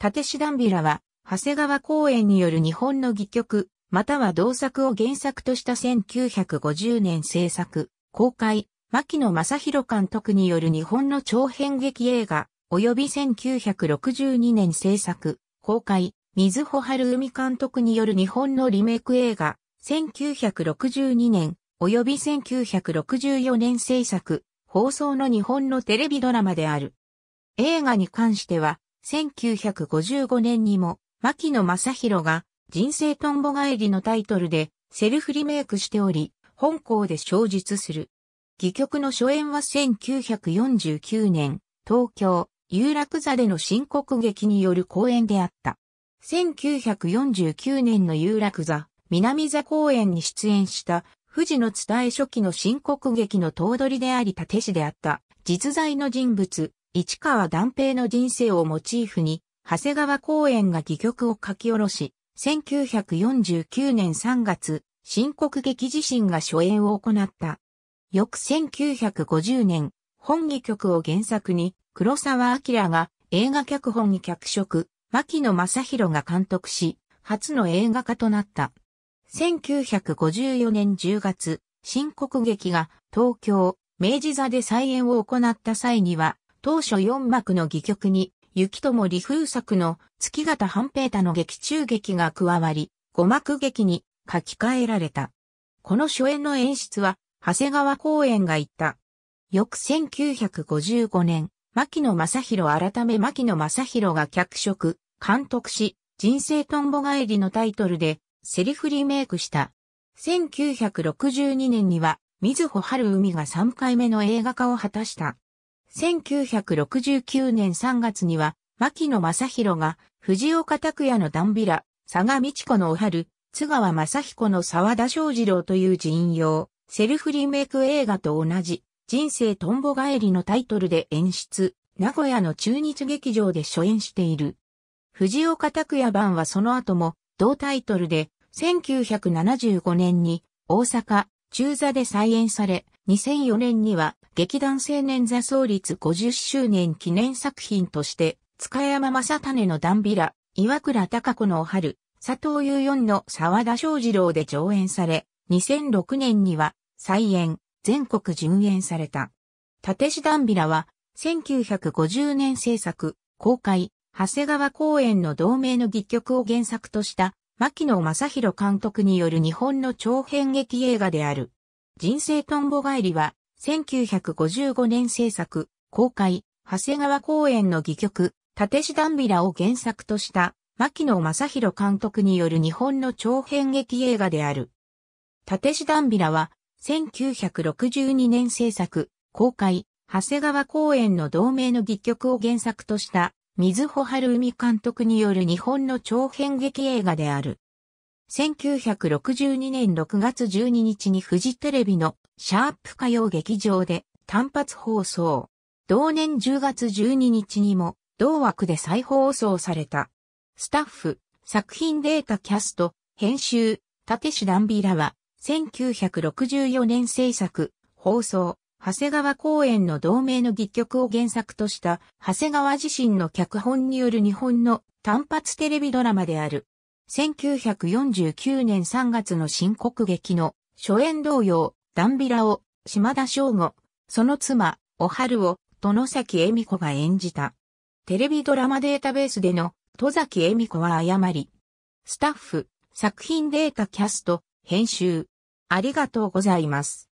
立志ンビラは、長谷川公園による日本の戯曲、または同作を原作とした1950年制作、公開、牧野正宏監督による日本の長編劇映画、及び1962年制作、公開、水穂春海監督による日本のリメイク映画、1962年、及び1964年制作、放送の日本のテレビドラマである。映画に関しては、1955年にも、牧野正宏が人生トンボ帰りのタイトルでセルフリメイクしており、本校で小述する。戯曲の初演は1949年、東京、有楽座での新国劇による公演であった。1949年の有楽座、南座公演に出演した富士の伝え初期の新国劇の頭取であり立て師であった、実在の人物、市川断平の人生をモチーフに、長谷川公園が戯曲を書き下ろし、1949年3月、新国劇自身が初演を行った。翌1950年、本戯曲を原作に、黒沢明が映画脚本に脚色、牧野正宏が監督し、初の映画化となった。1954年10月、新国劇が東京、明治座で再演を行った際には、当初4幕の戯曲に、雪とも理風作の月形半平太の劇中劇が加わり、5幕劇に書き換えられた。この初演の演出は、長谷川公園が言った。翌1955年、牧野正宏改め牧野正宏が脚色、監督し、人生とんぼ返りのタイトルで、セリフリメイクした。1962年には、水穂春海が3回目の映画化を果たした。1969年3月には、牧野正宏が、藤岡拓也のダンビラ、佐賀道子のおはる、津川正彦の沢田昌次郎という人用、セルフリメイク映画と同じ、人生とんぼ返りのタイトルで演出、名古屋の中日劇場で初演している。藤岡拓也版はその後も、同タイトルで、1975年に、大阪、中座で再演され、2004年には、劇団青年座創立50周年記念作品として、塚山正種のダンビラ、岩倉隆子のお春、佐藤優四の沢田昌二郎で上演され、2006年には再演、全国巡演された。立石ダンビラは、1950年制作、公開、長谷川公演の同名の戯曲を原作とした、牧野正宏監督による日本の長編劇映画である。人生とんぼ返りは、1955年制作、公開、長谷川公園の戯曲、立石ダンビラを原作とした、牧野正宏監督による日本の長編劇映画である。立石ダンビラは、1962年制作、公開、長谷川公園の同名の戯曲を原作とした、水穂春海監督による日本の長編劇映画である。1962年6月12日にフジテレビのシャープ歌謡劇場で単発放送。同年10月12日にも同枠で再放送された。スタッフ、作品データキャスト、編集、立石ンビラは、1964年制作、放送、長谷川公演の同名の戯曲を原作とした、長谷川自身の脚本による日本の単発テレビドラマである。1949年3月の新国劇の初演同様、ダンビラを、島田翔吾、その妻、おはるを、殿崎恵美子が演じた。テレビドラマデータベースでの、戸崎恵美子は誤り。スタッフ、作品データキャスト、編集。ありがとうございます。